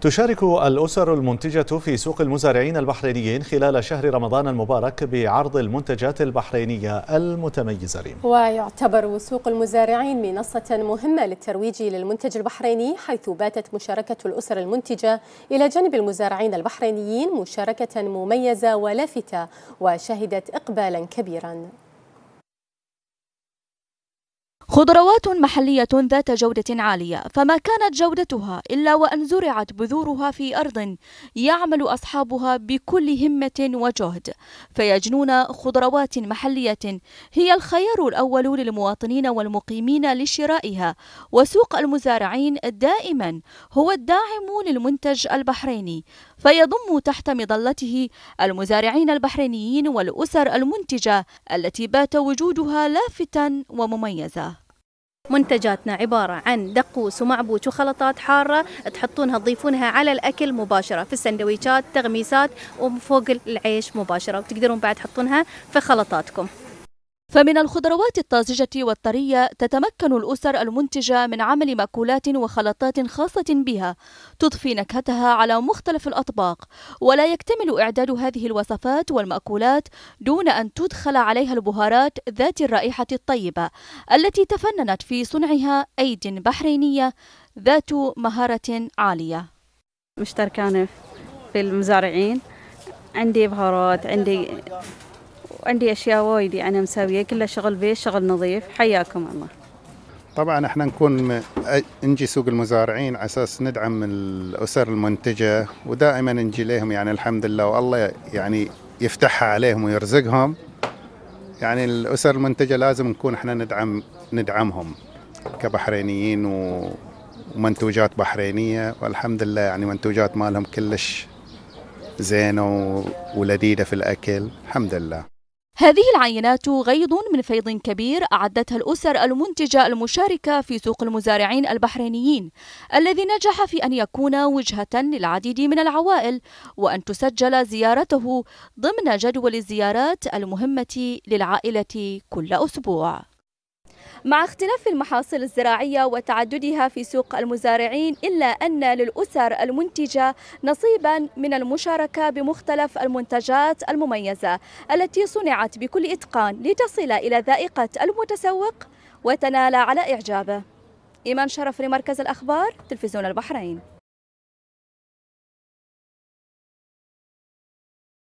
تشارك الأسر المنتجة في سوق المزارعين البحرينيين خلال شهر رمضان المبارك بعرض المنتجات البحرينية المتميزة ريم. ويعتبر سوق المزارعين منصة مهمة للترويج للمنتج البحريني حيث باتت مشاركة الأسر المنتجة إلى جانب المزارعين البحرينيين مشاركة مميزة ولافتة وشهدت إقبالا كبيرا خضروات محلية ذات جودة عالية فما كانت جودتها إلا وأن زرعت بذورها في أرض يعمل أصحابها بكل همة وجهد فيجنون خضروات محلية هي الخيار الأول للمواطنين والمقيمين لشرائها وسوق المزارعين دائما هو الداعم للمنتج البحريني فيضم تحت مظلته المزارعين البحرينيين والأسر المنتجة التي بات وجودها لافتا ومميزا منتجاتنا عبارة عن دقوس ومعبوش وخلطات حارة تحطونها تضيفونها على الأكل مباشرة في السندويشات تغميسات وفوق العيش مباشرة وتقدرون بعد تحطونها في خلطاتكم فمن الخضروات الطازجة والطرية تتمكن الأسر المنتجة من عمل مأكولات وخلطات خاصة بها تضفي نكهتها على مختلف الأطباق ولا يكتمل إعداد هذه الوصفات والمأكولات دون أن تدخل عليها البهارات ذات الرائحة الطيبة التي تفننت في صنعها أيد بحرينية ذات مهارة عالية مشتركانة في المزارعين عندي بهارات عندي وعندي اشياء وايد يعني مساويه كلها شغل بيت شغل نظيف حياكم الله طبعا احنا نكون نجي سوق المزارعين على اساس ندعم الاسر المنتجه ودائما نجي لهم يعني الحمد لله والله يعني يفتحها عليهم ويرزقهم يعني الاسر المنتجه لازم نكون احنا ندعم ندعمهم كبحرينيين و ومنتوجات بحرينيه والحمد لله يعني منتوجات مالهم كلش زينه ولذيذه في الاكل الحمد لله هذه العينات غيض من فيض كبير أعدتها الأسر المنتجة المشاركة في سوق المزارعين البحرينيين الذي نجح في أن يكون وجهة للعديد من العوائل وأن تسجل زيارته ضمن جدول الزيارات المهمة للعائلة كل أسبوع مع اختلاف المحاصيل الزراعية وتعددها في سوق المزارعين إلا أن للأسر المنتجة نصيبا من المشاركة بمختلف المنتجات المميزة التي صنعت بكل إتقان لتصل إلى ذائقة المتسوق وتنال على إعجابه إيمان شرف لمركز الأخبار تلفزيون البحرين